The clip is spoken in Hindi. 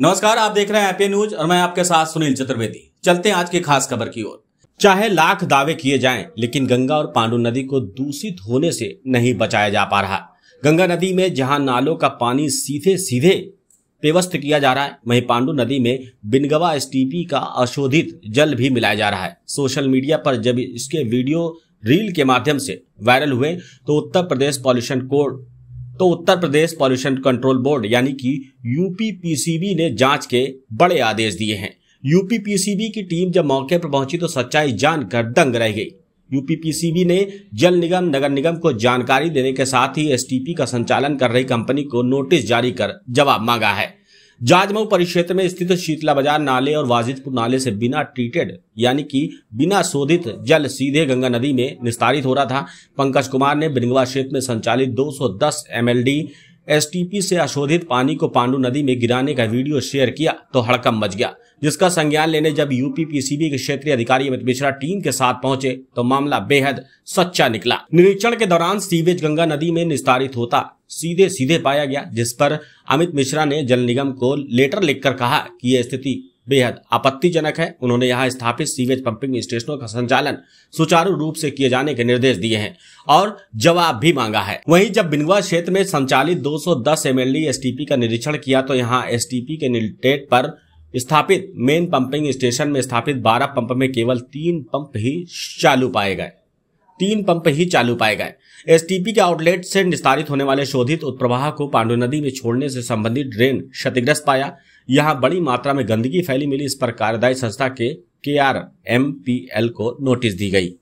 नमस्कार आप देख रहे हैं एपीए न्यूज और मैं आपके साथ सुनील चतुर्वेदी चलते हैं आज की खास खबर की ओर चाहे लाख दावे किए जाएं लेकिन गंगा और पांडु नदी को दूषित होने से नहीं बचाया जा पा रहा गंगा नदी में जहां नालों का पानी सीधे सीधे पेवस्त किया जा रहा है वहीं पांडु नदी में बिनगवा एसटीपी का अशोधित जल भी मिलाया जा रहा है सोशल मीडिया पर जब इसके वीडियो रील के माध्यम से वायरल हुए तो उत्तर प्रदेश पॉल्यूशन कोड तो Uttar Pradesh pollution control board यानी कि यूपीपीसीबी ने जांच के बड़े आदेश दिए हैं यूपीपीसीबी की टीम जब मौके पर पहुंची तो सच्चाई जानकर दंग रह गई यूपीपीसीबी ने जल निगम नगर निगम को जानकारी देने के साथ ही एसटीपी का संचालन कर रही कंपनी को नोटिस जारी कर जवाब मांगा है जाजमऊ परिक्षेत्र में स्थित शीतला बाजार नाले और वाजिदपुर नाले से बिना ट्रीटेड यानी कि बिना शोधित जल सीधे गंगा नदी में निस्तारित हो रहा था पंकज कुमार ने बिंगवा क्षेत्र में संचालित 210 एमएलडी एसटीपी से अशोधित पानी को पांडु नदी में गिराने का वीडियो शेयर किया तो हड़कम मच गया जिसका संज्ञान लेने जब यूपीपीसीबी के क्षेत्रीय अधिकारी अमित मिश्रा टीम के साथ पहुंचे तो मामला बेहद सच्चा निकला निरीक्षण के दौरान सीवेज गंगा नदी में निस्तारित होता सीधे सीधे पाया गया जिस पर अमित मिश्रा ने जल निगम को लेटर लिखकर कहा कि यह स्थिति बेहद आपत्तिजनक है उन्होंने यहाँ स्थापित सीवेज पंपिंग स्टेशनों का संचालन सुचारू रूप से किए जाने के निर्देश दिए हैं और जवाब भी मांगा है वहीं जब बिनवा क्षेत्र में संचालित 210 सौ दस एसटीपी का निरीक्षण किया तो यहाँ एसटीपी के निर्देश पर स्थापित मेन पंपिंग स्टेशन में स्थापित बारह पंप में केवल तीन पंप ही चालू पाए गए तीन पंप ही चालू पाए गए एसटीपी के आउटलेट से निस्तारित होने वाले शोधित उत्प्रवाह को पांडु नदी में छोड़ने से संबंधित ड्रेन क्षतिग्रस्त पाया यहां बड़ी मात्रा में गंदगी फैली मिली इस पर कार्यदायी संस्था के K R M P L को नोटिस दी गई